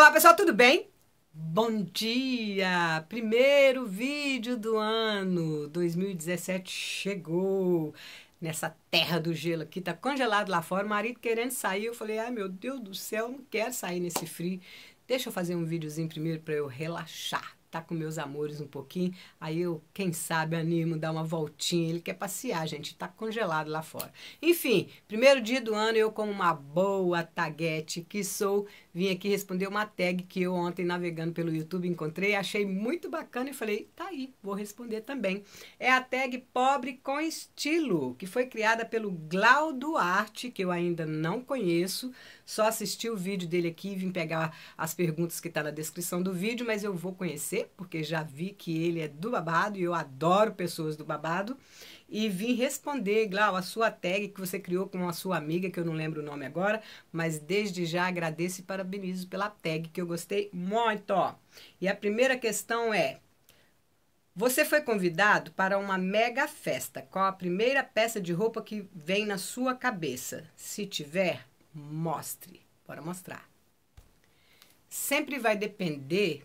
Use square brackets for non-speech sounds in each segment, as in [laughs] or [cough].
Olá pessoal, tudo bem? Bom dia! Primeiro vídeo do ano 2017 chegou nessa terra do gelo aqui, tá congelado lá fora. O marido querendo sair, eu falei: ai meu Deus do céu, não quero sair nesse frio. Deixa eu fazer um videozinho primeiro para eu relaxar tá com meus amores um pouquinho, aí eu, quem sabe, animo, dar uma voltinha. Ele quer passear, gente, tá congelado lá fora. Enfim, primeiro dia do ano eu, como uma boa taguete que sou, vim aqui responder uma tag que eu ontem, navegando pelo YouTube, encontrei, achei muito bacana e falei, tá aí, vou responder também. É a tag Pobre com Estilo, que foi criada pelo Glau Duarte, que eu ainda não conheço, só assisti o vídeo dele aqui, vim pegar as perguntas que tá na descrição do vídeo, mas eu vou conhecer porque já vi que ele é do babado e eu adoro pessoas do babado. E vim responder, Glau, a sua tag que você criou com a sua amiga, que eu não lembro o nome agora, mas desde já agradeço e parabenizo pela tag que eu gostei muito. E a primeira questão é: você foi convidado para uma mega festa. Qual a primeira peça de roupa que vem na sua cabeça? Se tiver, mostre. Bora mostrar. Sempre vai depender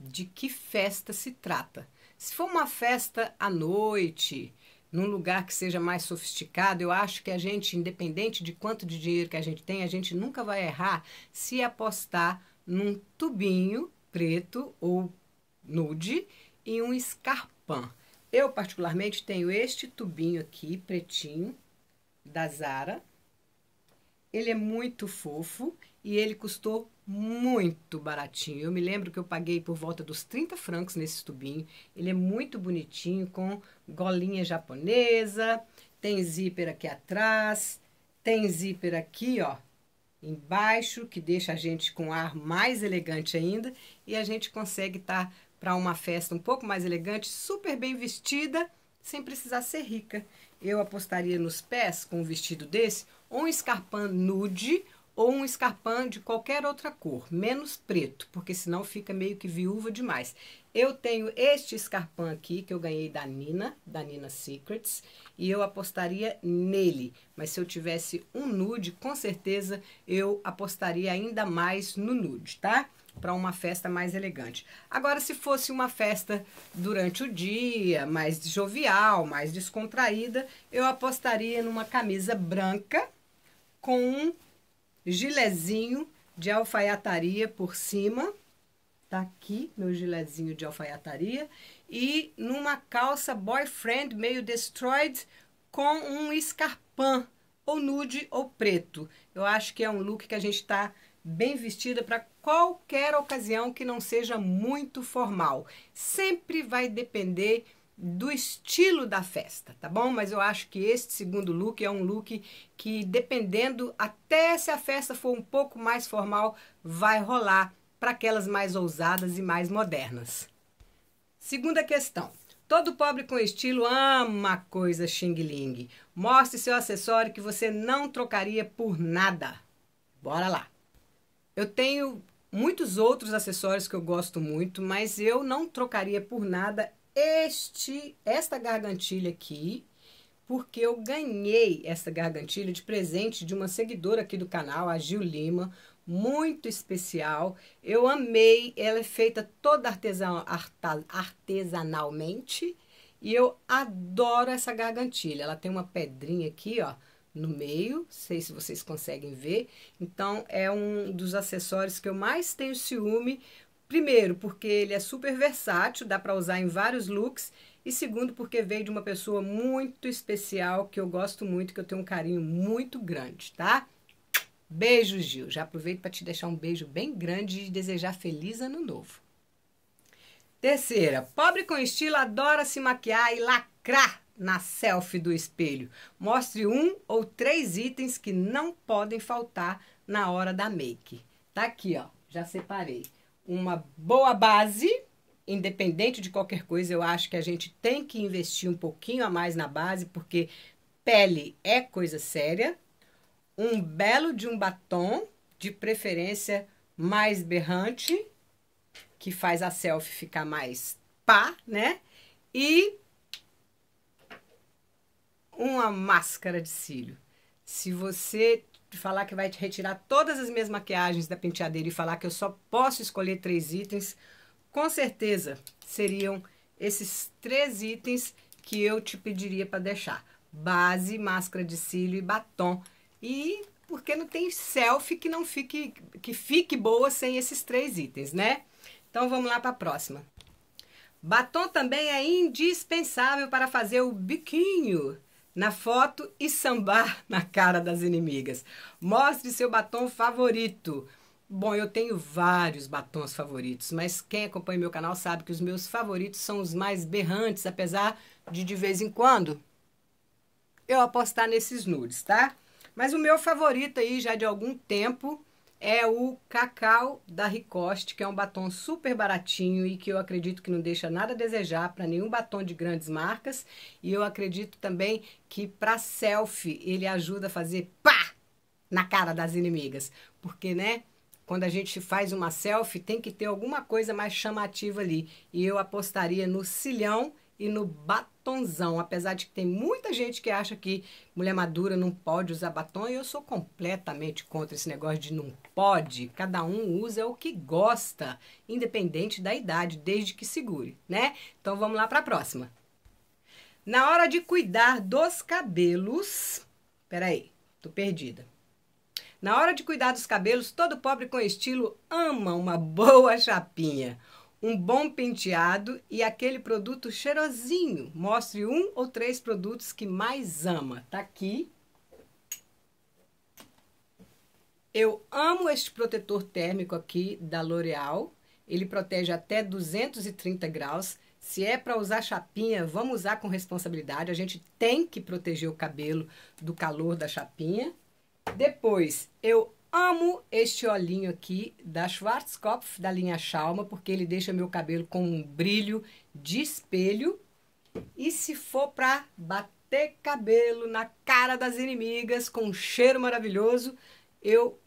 de que festa se trata. Se for uma festa à noite, num lugar que seja mais sofisticado, eu acho que a gente, independente de quanto de dinheiro que a gente tem, a gente nunca vai errar se apostar num tubinho preto ou nude e um escarpão. Eu, particularmente, tenho este tubinho aqui, pretinho, da Zara. Ele é muito fofo e ele custou muito baratinho. Eu me lembro que eu paguei por volta dos 30 francos nesse tubinho. Ele é muito bonitinho, com golinha japonesa, tem zíper aqui atrás, tem zíper aqui, ó, embaixo, que deixa a gente com ar mais elegante ainda, e a gente consegue estar tá para uma festa um pouco mais elegante, super bem vestida, sem precisar ser rica. Eu apostaria nos pés com um vestido desse, ou um escarpão nude, ou um escarpão de qualquer outra cor, menos preto, porque senão fica meio que viúva demais. Eu tenho este escarpão aqui que eu ganhei da Nina, da Nina Secrets, e eu apostaria nele. Mas se eu tivesse um nude, com certeza eu apostaria ainda mais no nude, tá? Para uma festa mais elegante. Agora, se fosse uma festa durante o dia, mais jovial, mais descontraída, eu apostaria numa camisa branca com um gilezinho de alfaiataria por cima. Tá aqui meu gilezinho de alfaiataria. E numa calça boyfriend meio destroyed com um escarpão ou nude ou preto. Eu acho que é um look que a gente está bem vestida para qualquer ocasião que não seja muito formal. Sempre vai depender do estilo da festa, tá bom? Mas eu acho que este segundo look é um look que, dependendo, até se a festa for um pouco mais formal, vai rolar para aquelas mais ousadas e mais modernas. Segunda questão. Todo pobre com estilo ama coisa xing-ling. Mostre seu acessório que você não trocaria por nada. Bora lá. Eu tenho muitos outros acessórios que eu gosto muito, mas eu não trocaria por nada este, esta gargantilha aqui, porque eu ganhei essa gargantilha de presente de uma seguidora aqui do canal, a Gil Lima, muito especial. Eu amei, ela é feita toda artesan, artesanalmente e eu adoro essa gargantilha. Ela tem uma pedrinha aqui, ó, no meio, sei se vocês conseguem ver. Então, é um dos acessórios que eu mais tenho ciúme, Primeiro, porque ele é super versátil, dá para usar em vários looks. E segundo, porque veio de uma pessoa muito especial que eu gosto muito, que eu tenho um carinho muito grande, tá? Beijo, Gil. Já aproveito para te deixar um beijo bem grande e desejar feliz ano novo. Terceira, pobre com estilo adora se maquiar e lacrar na selfie do espelho. Mostre um ou três itens que não podem faltar na hora da make. Tá aqui, ó. Já separei uma boa base, independente de qualquer coisa, eu acho que a gente tem que investir um pouquinho a mais na base, porque pele é coisa séria. Um belo de um batom, de preferência mais berrante, que faz a selfie ficar mais pá, né? E uma máscara de cílio. Se você de falar que vai te retirar todas as minhas maquiagens da penteadeira e falar que eu só posso escolher três itens, com certeza seriam esses três itens que eu te pediria para deixar: base, máscara de cílio e batom. E porque não tem selfie que não fique que fique boa sem esses três itens, né? Então vamos lá para a próxima. Batom também é indispensável para fazer o biquinho na foto e sambar na cara das inimigas. Mostre seu batom favorito. Bom, eu tenho vários batons favoritos, mas quem acompanha meu canal sabe que os meus favoritos são os mais berrantes, apesar de de vez em quando eu apostar nesses nudes, tá? Mas o meu favorito aí já de algum tempo é o Cacau da Ricoste, que é um batom super baratinho e que eu acredito que não deixa nada a desejar para nenhum batom de grandes marcas. E eu acredito também que para selfie ele ajuda a fazer pá na cara das inimigas, porque né? Quando a gente faz uma selfie, tem que ter alguma coisa mais chamativa ali. E eu apostaria no cilhão e no batom batonzão. Apesar de que tem muita gente que acha que mulher madura não pode usar batom, e eu sou completamente contra esse negócio de não pode. Cada um usa o que gosta, independente da idade, desde que segure, né? Então vamos lá para a próxima. Na hora de cuidar dos cabelos. Peraí, tô perdida. Na hora de cuidar dos cabelos, todo pobre com estilo ama uma boa chapinha um bom penteado e aquele produto cheirosinho. Mostre um ou três produtos que mais ama. Tá aqui. Eu amo este protetor térmico aqui da L'Oreal. Ele protege até 230 graus. Se é para usar chapinha, vamos usar com responsabilidade. A gente tem que proteger o cabelo do calor da chapinha. Depois, eu Amo este olhinho aqui da Schwarzkopf, da linha Shalma, porque ele deixa meu cabelo com um brilho de espelho. E se for para bater cabelo na cara das inimigas com um cheiro maravilhoso, eu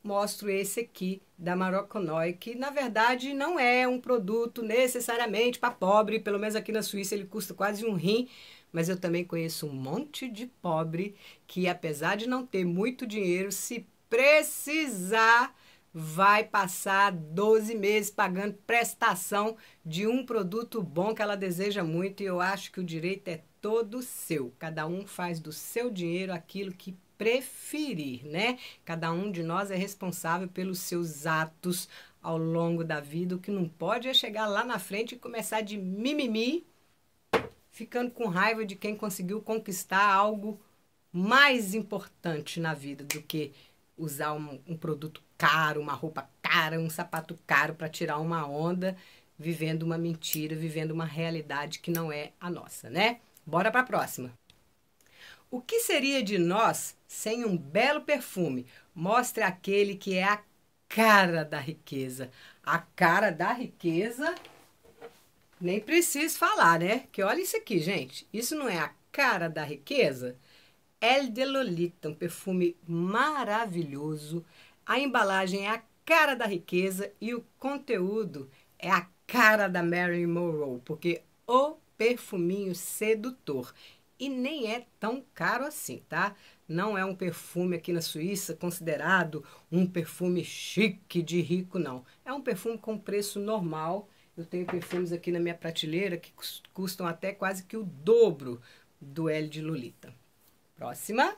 mostro esse aqui da Maroconoi, que na verdade não é um produto necessariamente para pobre, pelo menos aqui na Suíça ele custa quase um rim, mas eu também conheço um monte de pobre que apesar de não ter muito dinheiro, se precisar, vai passar 12 meses pagando prestação de um produto bom que ela deseja muito. E eu acho que o direito é todo seu. Cada um faz do seu dinheiro aquilo que preferir, né? Cada um de nós é responsável pelos seus atos ao longo da vida. O que não pode é chegar lá na frente e começar de mimimi, ficando com raiva de quem conseguiu conquistar algo mais importante na vida do que usar um, um produto caro, uma roupa cara, um sapato caro para tirar uma onda, vivendo uma mentira, vivendo uma realidade que não é a nossa, né? Bora para a próxima. O que seria de nós sem um belo perfume? Mostre aquele que é a cara da riqueza. A cara da riqueza, nem preciso falar, né? Que olha isso aqui, gente. Isso não é a cara da riqueza? El de Lolita, um perfume maravilhoso. A embalagem é a cara da riqueza e o conteúdo é a cara da Marilyn Monroe, porque o perfuminho sedutor. E nem é tão caro assim, tá? Não é um perfume aqui na Suíça considerado um perfume chique de rico, não. É um perfume com preço normal. Eu tenho perfumes aqui na minha prateleira que custam até quase que o dobro do L de Lolita. Próxima.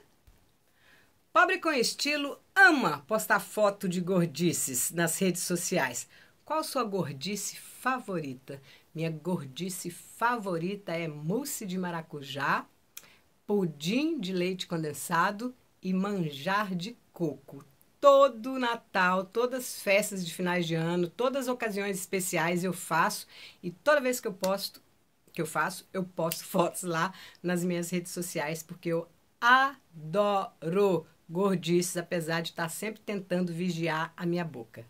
Pobre com estilo ama postar foto de gordices nas redes sociais. Qual sua gordice favorita? Minha gordice favorita é mousse de maracujá, pudim de leite condensado e manjar de coco. Todo Natal, todas as festas de finais de ano, todas as ocasiões especiais eu faço e toda vez que eu posto, que eu faço, eu posto [laughs] fotos lá nas minhas redes sociais porque eu adoro gordices, apesar de estar sempre tentando vigiar a minha boca.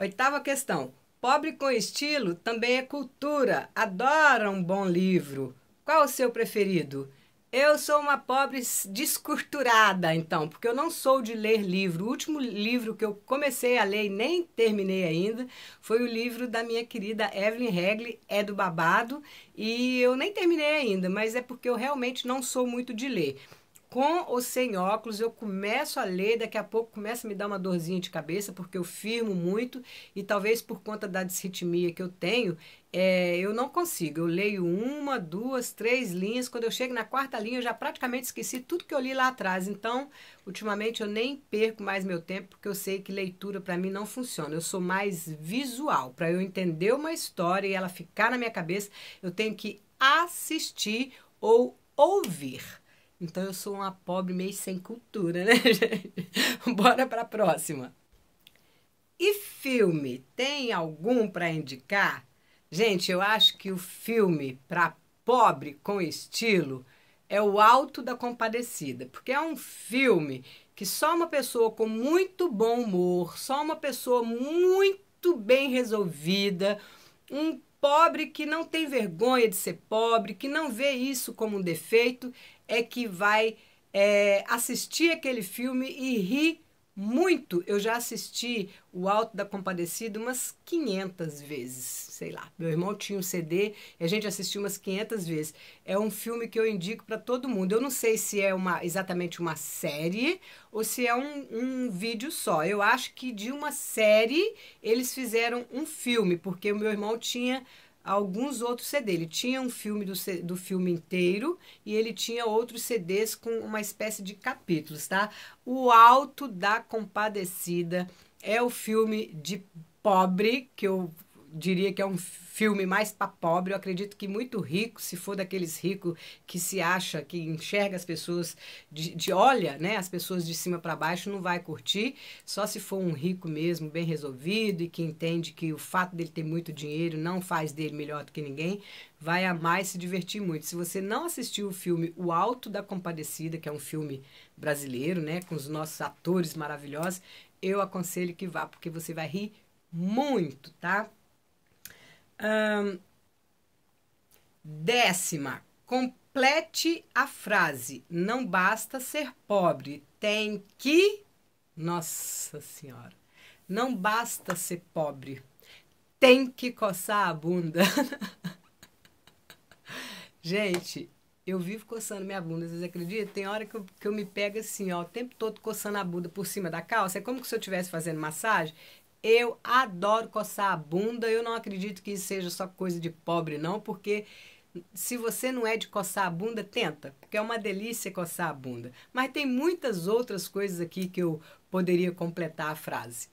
Oitava questão. Pobre com estilo também é cultura. Adora um bom livro. Qual o seu preferido? Eu sou uma pobre desculturada, então, porque eu não sou de ler livro. O último livro que eu comecei a ler e nem terminei ainda foi o livro da minha querida Evelyn Regley, É do Babado, e eu nem terminei ainda, mas é porque eu realmente não sou muito de ler com ou sem óculos, eu começo a ler, daqui a pouco começa a me dar uma dorzinha de cabeça, porque eu firmo muito e talvez por conta da disritmia que eu tenho, é, eu não consigo. Eu leio uma, duas, três linhas. Quando eu chego na quarta linha, eu já praticamente esqueci tudo que eu li lá atrás. Então, ultimamente, eu nem perco mais meu tempo, porque eu sei que leitura para mim não funciona. Eu sou mais visual. Para eu entender uma história e ela ficar na minha cabeça, eu tenho que assistir ou ouvir. Então eu sou uma pobre meio sem cultura, né, [laughs] gente? Bora para a próxima. E filme, tem algum para indicar? Gente, eu acho que o filme para pobre com estilo é O Alto da Compadecida, porque é um filme que só uma pessoa com muito bom humor, só uma pessoa muito bem resolvida, um pobre que não tem vergonha de ser pobre, que não vê isso como um defeito, é que vai é, assistir aquele filme e rir muito, eu já assisti o Alto da Compadecida umas 500 vezes, sei lá. Meu irmão tinha um CD e a gente assistiu umas 500 vezes. É um filme que eu indico para todo mundo. Eu não sei se é uma, exatamente uma série ou se é um, um vídeo só. Eu acho que de uma série eles fizeram um filme, porque o meu irmão tinha alguns outros CDs. Ele tinha um filme do, do filme inteiro e ele tinha outros CDs com uma espécie de capítulos, tá? O Alto da Compadecida é o filme de pobre que eu diria que é um filme mais para pobre. Eu acredito que muito rico, se for daqueles ricos que se acha, que enxerga as pessoas, de, de olha, né, as pessoas de cima para baixo, não vai curtir. Só se for um rico mesmo, bem resolvido e que entende que o fato dele ter muito dinheiro não faz dele melhor do que ninguém, vai amar e se divertir muito. Se você não assistiu o filme O Alto da Compadecida, que é um filme brasileiro, né, com os nossos atores maravilhosos, eu aconselho que vá, porque você vai rir muito, tá? Um, décima, complete a frase. Não basta ser pobre, tem que. Nossa Senhora! Não basta ser pobre, tem que coçar a bunda. [laughs] Gente, eu vivo coçando minha bunda, vocês acreditam? Tem hora que eu, que eu me pego assim, ó, o tempo todo coçando a bunda por cima da calça. É como se eu estivesse fazendo massagem eu adoro coçar a bunda. Eu não acredito que isso seja só coisa de pobre, não, porque se você não é de coçar a bunda, tenta, porque é uma delícia coçar a bunda. Mas tem muitas outras coisas aqui que eu poderia completar a frase.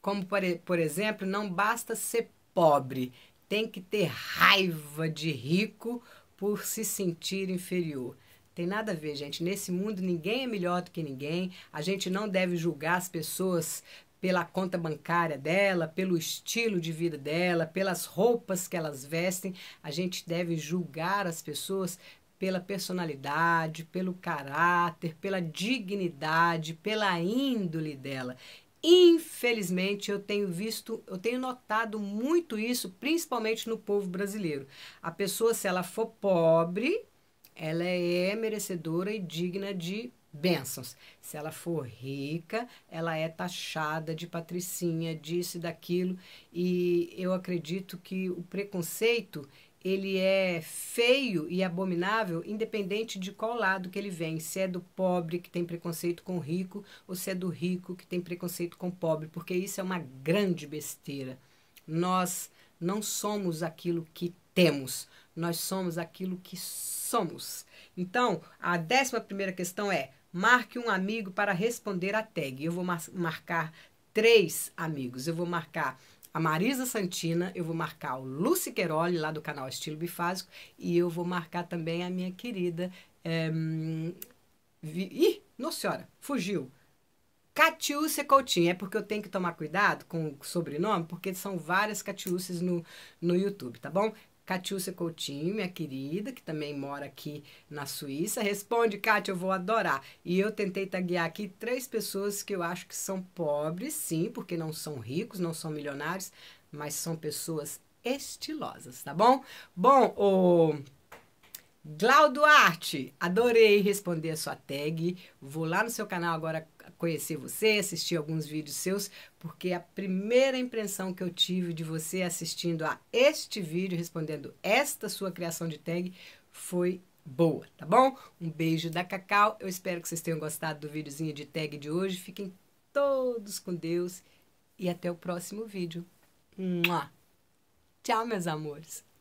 Como, por exemplo, não basta ser pobre, tem que ter raiva de rico por se sentir inferior. Tem nada a ver, gente. Nesse mundo ninguém é melhor do que ninguém. A gente não deve julgar as pessoas pela conta bancária dela, pelo estilo de vida dela, pelas roupas que elas vestem. A gente deve julgar as pessoas pela personalidade, pelo caráter, pela dignidade, pela índole dela. Infelizmente, eu tenho visto, eu tenho notado muito isso, principalmente no povo brasileiro. A pessoa, se ela for pobre, ela é merecedora e digna de bênçãos. Se ela for rica, ela é taxada de patricinha, disso e daquilo. E eu acredito que o preconceito ele é feio e abominável, independente de qual lado que ele vem, se é do pobre que tem preconceito com o rico ou se é do rico que tem preconceito com o pobre, porque isso é uma grande besteira. Nós não somos aquilo que temos, nós somos aquilo que somos. Então, a décima primeira questão é: marque um amigo para responder a tag. Eu vou marcar três amigos. Eu vou marcar a Marisa Santina, eu vou marcar o Luci Queiroli, lá do canal Estilo Bifásico, e eu vou marcar também a minha querida. É, vi, ih, nossa senhora, fugiu. Catiúcia Coutinho. É porque eu tenho que tomar cuidado com o sobrenome, porque são várias Catiúcias no, no YouTube, tá bom? Catiúcia Coutinho, minha querida, que também mora aqui na Suíça. Responde, Cátia, eu vou adorar. E eu tentei taguear aqui três pessoas que eu acho que são pobres, sim, porque não são ricos, não são milionários, mas são pessoas estilosas, tá bom? Bom, o Glau Duarte, adorei responder a sua tag. Vou lá no seu canal agora conhecer você, assistir alguns vídeos seus, porque a primeira impressão que eu tive de você assistindo a este vídeo, respondendo esta sua criação de tag, foi boa, tá bom? Um beijo da Cacau. Eu espero que vocês tenham gostado do videozinho de tag de hoje. Fiquem todos com Deus e até o próximo vídeo. Tchau, meus amores!